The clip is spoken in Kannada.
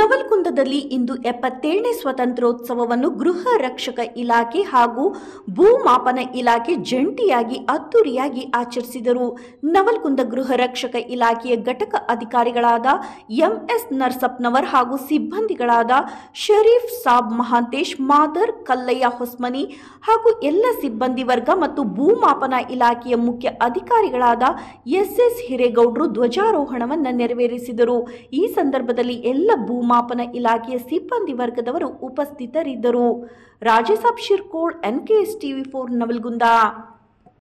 ನವಲ್ಕುಂದದಲ್ಲಿ ಇಂದು ಎಪ್ಪತ್ತೇಳನೇ ಸ್ವಾತಂತ್ರ್ಯೋತ್ಸವವನ್ನು ಗೃಹ ರಕ್ಷಕ ಇಲಾಖೆ ಹಾಗೂ ಭೂಮಾಪನ ಇಲಾಖೆ ಜಂಟಿಯಾಗಿ ಅದ್ದೂರಿಯಾಗಿ ಆಚರಿಸಿದರು ನವಲ್ಕುಂದ ಗೃಹ ರಕ್ಷಕ ಇಲಾಖೆಯ ಘಟಕ ಅಧಿಕಾರಿಗಳಾದ ಎಂಎಸ್ ನರ್ಸಪ್ನವರ್ ಹಾಗೂ ಸಿಬ್ಬಂದಿಗಳಾದ ಶರೀಫ್ ಸಾಬ್ ಮಹಾಂತೇಶ್ ಮಾದರ್ ಕಲ್ಲಯ್ಯ ಹೊಸ್ಮನಿ ಹಾಗೂ ಎಲ್ಲ ಸಿಬ್ಬಂದಿ ವರ್ಗ ಮತ್ತು ಭೂಮಾಪನ ಇಲಾಖೆಯ ಮುಖ್ಯ ಅಧಿಕಾರಿಗಳಾದ ಎಸ್ ಎಸ್ ಹಿರೇಗೌಡರು ಧ್ವಜಾರೋಹಣವನ್ನು ನೆರವೇರಿಸಿದರು ಈ ಸಂದರ್ಭದಲ್ಲಿ ಎಲ್ಲ ಭೂ ಮಾಪನ ಇಲಾಖೆಯ ಸಿಬ್ಬಂದಿ ವರ್ಗದವರು ಉಪಸ್ಥಿತರಿದ್ದರು Rajasab Shirkol NKS TV for Navalgund